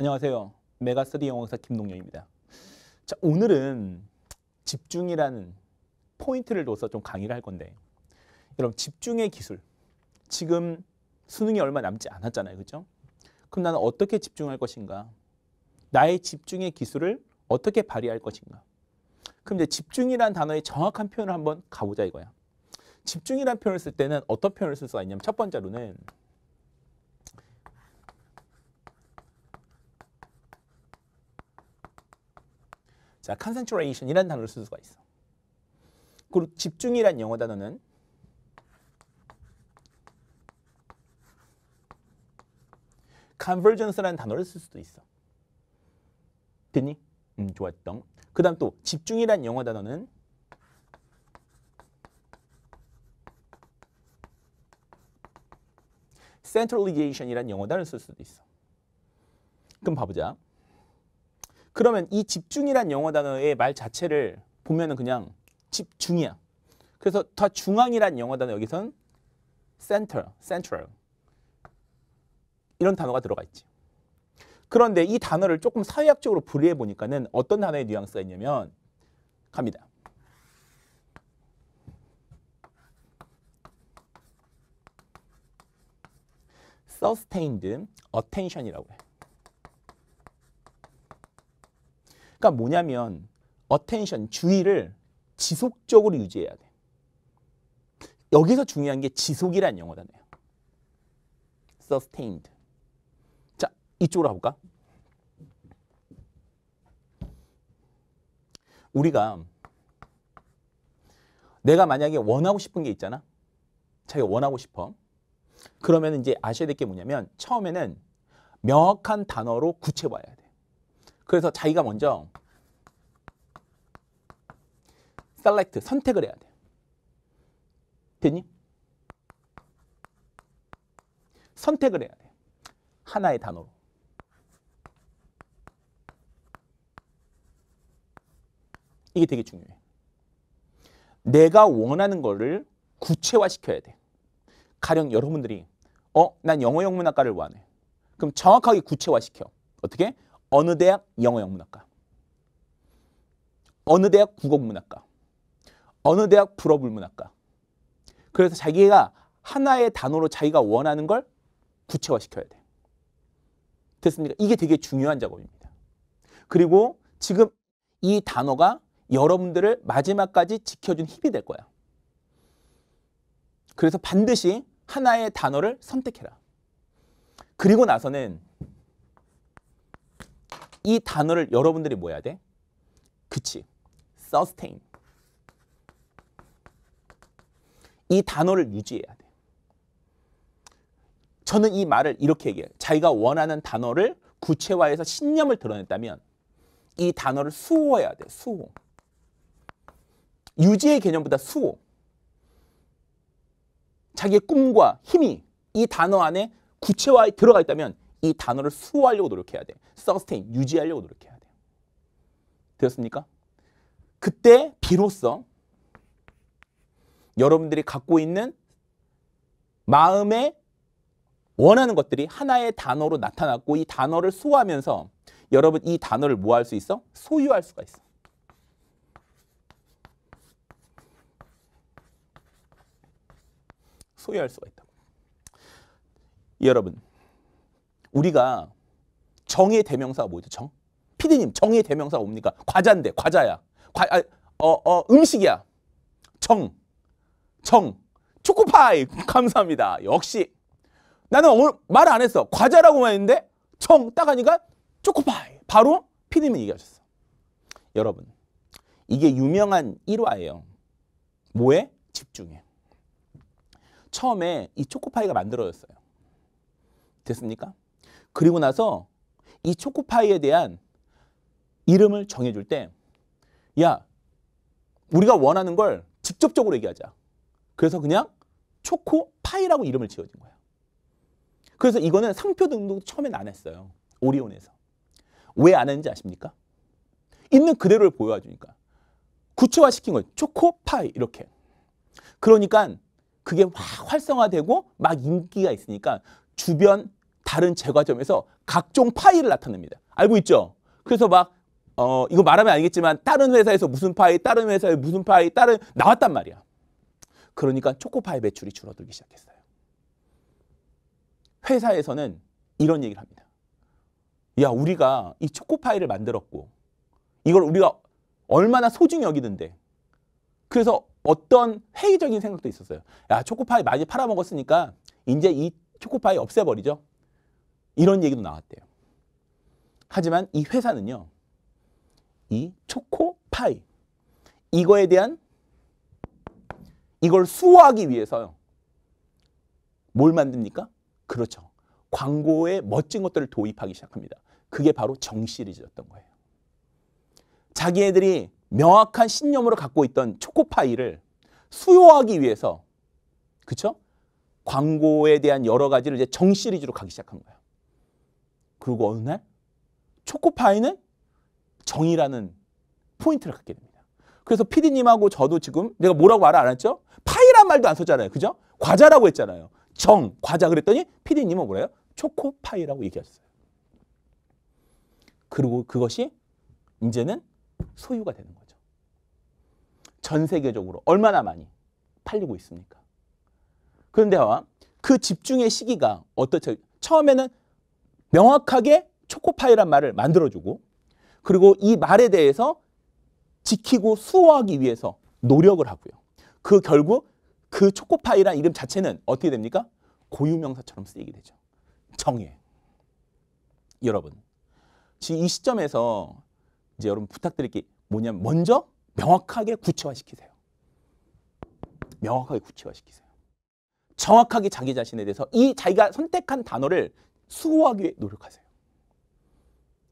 안녕하세요. 메가3 영어사 김동영입니다. 자, 오늘은 집중이라는 포인트를 둬서 좀 강의를 할 건데 여러분 집중의 기술 지금 수능이 얼마 남지 않았잖아요. 그죠 그럼 나는 어떻게 집중할 것인가? 나의 집중의 기술을 어떻게 발휘할 것인가? 그럼 이제 집중이라는 단어의 정확한 표현을 한번 가보자 이거야. 집중이라는 표현을 쓸 때는 어떤 표현을 쓸 수가 있냐면 첫 번째로는 자, concentration이라는 단어를 쓸 수가 있어. 그리고 집중이란 영어 단어는 convergence라는 단어를 쓸 수도 있어. 됐니? 음, 좋았던. 그 다음 또 집중이란 영어 단어는 centralization이란 영어 단어를 쓸 수도 있어. 그럼 봐보자. 그러면 이 집중이란 영어 단어의 말 자체를 보면은 그냥 집중이야. 그래서 더 중앙이란 영어 단어 여기선 center, central 이런 단어가 들어가 있지. 그런데 이 단어를 조금 사회학적으로 분리해 보니까는 어떤 단어의 뉘앙스가 있냐면 갑니다. 서스테인 a 어텐션이라고 해. 그러니까 뭐냐면 어텐션 주의를 지속적으로 유지해야 돼. 여기서 중요한 게 지속이란 영어다네요. sustained. 자, 이쪽으로 가볼까? 우리가 내가 만약에 원하고 싶은 게 있잖아. 자기가 원하고 싶어. 그러면 이제 아셔야 될 게 뭐냐면 처음에는 명확한 단어로 구체 봐야 돼. 그래서 자기가 먼저 select 선택을 해야 돼 됐니? 선택을 해야 돼 하나의 단어로. 이게 되게 중요해. 내가 원하는 거를 구체화시켜야 돼. 가령 여러분들이 어, 난 영어 영문학과를 원해. 그럼 정확하게 구체화시켜. 어떻게? 어느 대학 영어 영문학과, 어느 대학 국어문학과, 어느 대학 불어불문학과. 그래서 자기가 하나의 단어로 자기가 원하는 걸 구체화시켜야 돼. 됐습니까? 이게 되게 중요한 작업입니다. 그리고 지금 이 단어가 여러분들을 마지막까지 지켜준 힘이 될 거야. 그래서 반드시 하나의 단어를 선택해라. 그리고 나서는 이 단어를 여러분들이 뭐 해야 돼? 그치. sustain. 이 단어를 유지해야 돼. 저는 이 말을 이렇게 얘기해요. 자기가 원하는 단어를 구체화해서 신념을 드러냈다면 이 단어를 수호해야 돼. 수호. 유지의 개념보다 수호. 자기의 꿈과 힘이 이 단어 안에 구체화에 들어가 있다면 이 단어를 수호하려고 노력해야 돼. 서스테인, 유지하려고 노력해야 돼. 되었습니까? 그때 비로소 여러분들이 갖고 있는 마음에 원하는 것들이 하나의 단어로 나타났고 이 단어를 소화하면서 여러분 이 단어를 뭐 할 수 있어? 소유할 수가 있어. 소유할 수가 있다 여러분 우리가 정의 대명사가 뭐죠? 정? 피디님 정의 대명사가 뭡니까? 과자인데 과자야. 과, 아, 어, 어, 음식이야. 정. 정. 초코파이 감사합니다. 역시 나는 오늘 말 안 했어. 과자라고만 했는데 정 따가니까 초코파이. 바로 피디님이 얘기하셨어. 여러분 이게 유명한 일화예요. 뭐에? 집중해. 처음에 이 초코파이가 만들어졌어요. 됐습니까? 그리고 나서 이 초코파이에 대한 이름을 정해줄 때, 야, 우리가 원하는 걸 직접적으로 얘기하자. 그래서 그냥 초코파이라고 이름을 지어진 거야. 그래서 이거는 상표 등록 처음엔 안 했어요. 오리온에서. 왜 안 했는지 아십니까? 있는 그대로를 보여주니까. 구체화 시킨 거예요. 초코파이, 이렇게. 그러니까 그게 확 활성화되고 막 인기가 있으니까 주변 다른 제과점에서 각종 파이를 나타냅니다. 알고 있죠? 그래서 막 어, 이거 말하면 알겠지만 다른 회사에서 무슨 파이, 다른 회사에 무슨 파이, 다른 나왔단 말이야. 그러니까 초코파이 매출이 줄어들기 시작했어요. 회사에서는 이런 얘기를 합니다. 야, 우리가 이 초코파이를 만들었고 이걸 우리가 얼마나 소중히 여기는데. 그래서 어떤 회의적인 생각도 있었어요. 야, 초코파이 많이 팔아먹었으니까 이제 이 초코파이 없애버리죠. 이런 얘기도 나왔대요. 하지만 이 회사는요. 이 초코파이 이거에 대한 이걸 수호하기 위해서요. 뭘 만듭니까? 그렇죠. 광고에 멋진 것들을 도입하기 시작합니다. 그게 바로 정시리즈였던 거예요. 자기애들이 명확한 신념으로 갖고 있던 초코파이를 수요하기 위해서 그쵸? 광고에 대한 여러 가지를 이제 정시리즈로 가기 시작한 거예요. 그리고 어느 날 초코파이는 정이라는 포인트를 갖게 됩니다. 그래서 피디님하고 저도 지금 내가 뭐라고 말을 안 했죠? 파이란 말도 안 썼잖아요. 그죠? 과자라고 했잖아요. 정, 과자 그랬더니 피디님은 뭐래요? 초코파이라고 얘기했어요 그리고 그것이 이제는 소유가 되는 거죠. 전 세계적으로 얼마나 많이 팔리고 있습니까? 그런데그 집중의 시기가 어떻죠? 처음에는 명확하게 초코파이란 말을 만들어주고 그리고 이 말에 대해서 지키고 수호하기 위해서 노력을 하고요. 그 결국 그 초코파이란 이름 자체는 어떻게 됩니까? 고유명사처럼 쓰이게 되죠. 정예. 여러분, 지금 이 시점에서 이제 여러분 부탁드릴 게 뭐냐면 먼저 명확하게 구체화시키세요. 명확하게 구체화시키세요. 정확하게 자기 자신에 대해서 이 자기가 선택한 단어를 수호하기 노력하세요.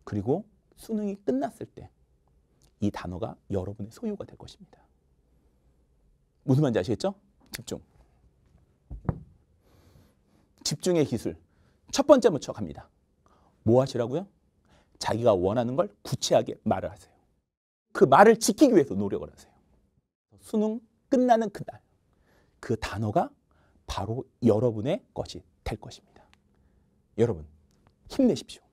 그리고 수능이 끝났을 때 이 단어가 여러분의 소유가 될 것입니다. 무슨 말인지 아시겠죠? 집중. 집중의 기술. 첫 번째 먼저 갑니다. 뭐 하시라고요? 자기가 원하는 걸 구체하게 말을 하세요. 그 말을 지키기 위해서 노력을 하세요. 수능 끝나는 그날. 그 단어가 바로 여러분의 것이 될 것입니다. 여러분 힘내십시오.